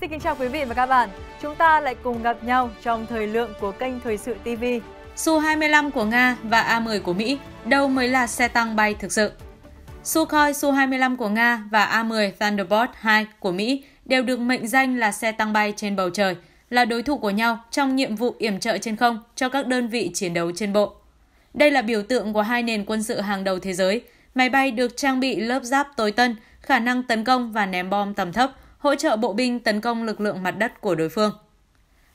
Xin kính chào quý vị và các bạn. Chúng ta lại cùng gặp nhau trong thời lượng của kênh Thời sự TV. Su-25 của Nga và A-10 của Mỹ, đâu mới là xe tăng bay thực sự? Sukhoi Su-25 của Nga và A-10 Thunderbolt 2 của Mỹ đều được mệnh danh là xe tăng bay trên bầu trời, là đối thủ của nhau trong nhiệm vụ yểm trợ trên không cho các đơn vị chiến đấu trên bộ. Đây là biểu tượng của hai nền quân sự hàng đầu thế giới. Máy bay được trang bị lớp giáp tối tân, khả năng tấn công và ném bom tầm thấp – hỗ trợ bộ binh tấn công lực lượng mặt đất của đối phương.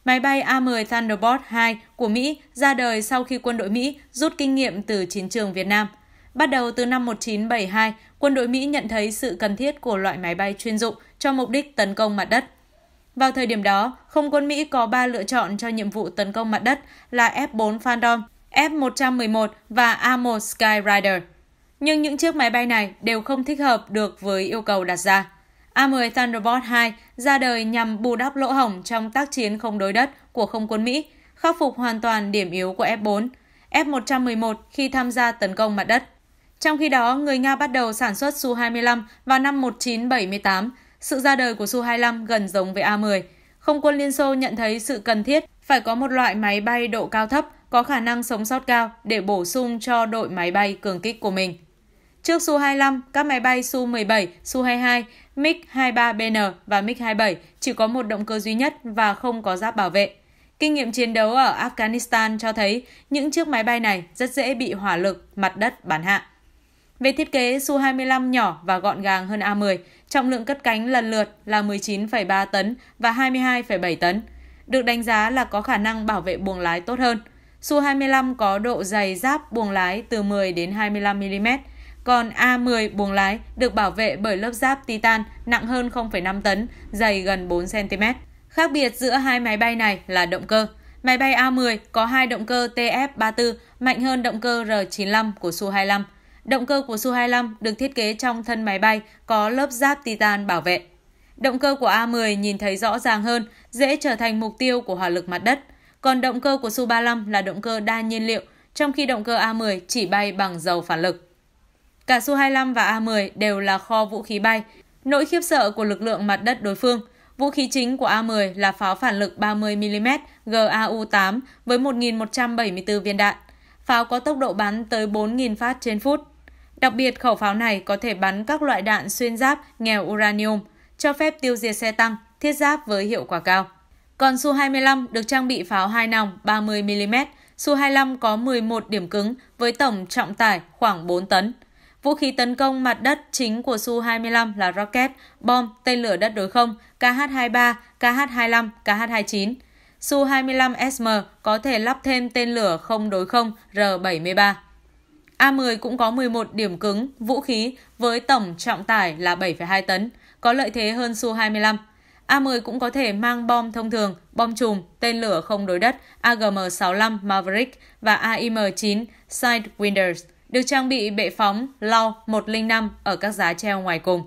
Máy bay A-10 Thunderbolt 2 của Mỹ ra đời sau khi quân đội Mỹ rút kinh nghiệm từ chiến trường Việt Nam. Bắt đầu từ năm 1972, quân đội Mỹ nhận thấy sự cần thiết của loại máy bay chuyên dụng cho mục đích tấn công mặt đất. Vào thời điểm đó, không quân Mỹ có 3 lựa chọn cho nhiệm vụ tấn công mặt đất là F-4 Phantom, F-111 và A-1 Skyrider. Nhưng những chiếc máy bay này đều không thích hợp được với yêu cầu đặt ra. A-10 Thunderbolt 2 ra đời nhằm bù đắp lỗ hổng trong tác chiến không đối đất của không quân Mỹ, khắc phục hoàn toàn điểm yếu của F-4, F-111 khi tham gia tấn công mặt đất. Trong khi đó, người Nga bắt đầu sản xuất Su-25 vào năm 1978. Sự ra đời của Su-25 gần giống với A-10. Không quân Liên Xô nhận thấy sự cần thiết phải có một loại máy bay độ cao thấp có khả năng sống sót cao để bổ sung cho đội máy bay cường kích của mình. Trước Su-25, các máy bay Su-17, Su-22, MiG-23BN và MiG-27 chỉ có một động cơ duy nhất và không có giáp bảo vệ. Kinh nghiệm chiến đấu ở Afghanistan cho thấy những chiếc máy bay này rất dễ bị hỏa lực, mặt đất bắn hạ. Về thiết kế, Su-25 nhỏ và gọn gàng hơn A-10, trọng lượng cất cánh lần lượt là 19,3 tấn và 22,7 tấn, được đánh giá là có khả năng bảo vệ buồng lái tốt hơn. Su-25 có độ dày giáp buồng lái từ 10 đến 25 mm, còn A10 buồng lái được bảo vệ bởi lớp giáp titan nặng hơn 0,5 tấn, dày gần 4 cm. Khác biệt giữa hai máy bay này là động cơ. Máy bay A10 có hai động cơ TF34 mạnh hơn động cơ R95 của Su-25. Động cơ của Su-25 được thiết kế trong thân máy bay có lớp giáp titan bảo vệ. Động cơ của A10 nhìn thấy rõ ràng hơn, dễ trở thành mục tiêu của hỏa lực mặt đất. Còn động cơ của Su-35 là động cơ đa nhiên liệu, trong khi động cơ A10 chỉ bay bằng dầu phản lực. Cả Su-25 và A-10 đều là kho vũ khí bay. Nỗi khiếp sợ của lực lượng mặt đất đối phương. Vũ khí chính của A-10 là pháo phản lực 30mm GAU-8 với 1.174 viên đạn. Pháo có tốc độ bắn tới 4.000 phát trên phút. Đặc biệt, khẩu pháo này có thể bắn các loại đạn xuyên giáp nghèo uranium, cho phép tiêu diệt xe tăng, thiết giáp với hiệu quả cao. Còn Su-25 được trang bị pháo hai nòng 30mm, Su-25 có 11 điểm cứng với tổng trọng tải khoảng 4 tấn. Vũ khí tấn công mặt đất chính của Su-25 là rocket, bom, tên lửa đất đối không, KH-23, KH-25, KH-29. Su-25SM có thể lắp thêm tên lửa không đối không R-73. A-10 cũng có 11 điểm cứng, vũ khí với tổng trọng tải là 7,2 tấn, có lợi thế hơn Su-25. A-10 cũng có thể mang bom thông thường, bom chùm, tên lửa không đối đất AGM-65 Maverick và AIM-9 Sidewinders được trang bị bệ phóng Lau 105 ở các giá treo ngoài cùng.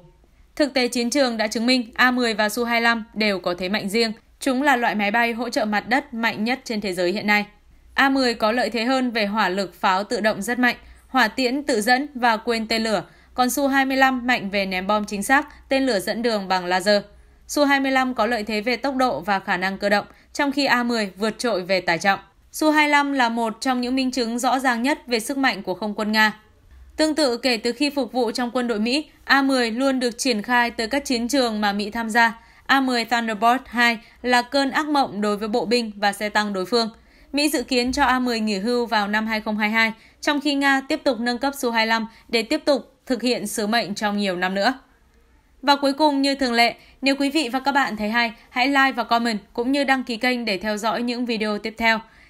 Thực tế chiến trường đã chứng minh A-10 và Su-25 đều có thế mạnh riêng. Chúng là loại máy bay hỗ trợ mặt đất mạnh nhất trên thế giới hiện nay. A-10 có lợi thế hơn về hỏa lực pháo tự động rất mạnh, hỏa tiễn tự dẫn và quên tên lửa, còn Su-25 mạnh về ném bom chính xác, tên lửa dẫn đường bằng laser. Su-25 có lợi thế về tốc độ và khả năng cơ động, trong khi A-10 vượt trội về tải trọng. Su-25 là một trong những minh chứng rõ ràng nhất về sức mạnh của không quân Nga. Tương tự kể từ khi phục vụ trong quân đội Mỹ, A-10 luôn được triển khai tới các chiến trường mà Mỹ tham gia. A-10 Thunderbolt 2 là cơn ác mộng đối với bộ binh và xe tăng đối phương. Mỹ dự kiến cho A-10 nghỉ hưu vào năm 2022, trong khi Nga tiếp tục nâng cấp Su-25 để tiếp tục thực hiện sứ mệnh trong nhiều năm nữa. Và cuối cùng như thường lệ, nếu quý vị và các bạn thấy hay, hãy like và comment cũng như đăng ký kênh để theo dõi những video tiếp theo.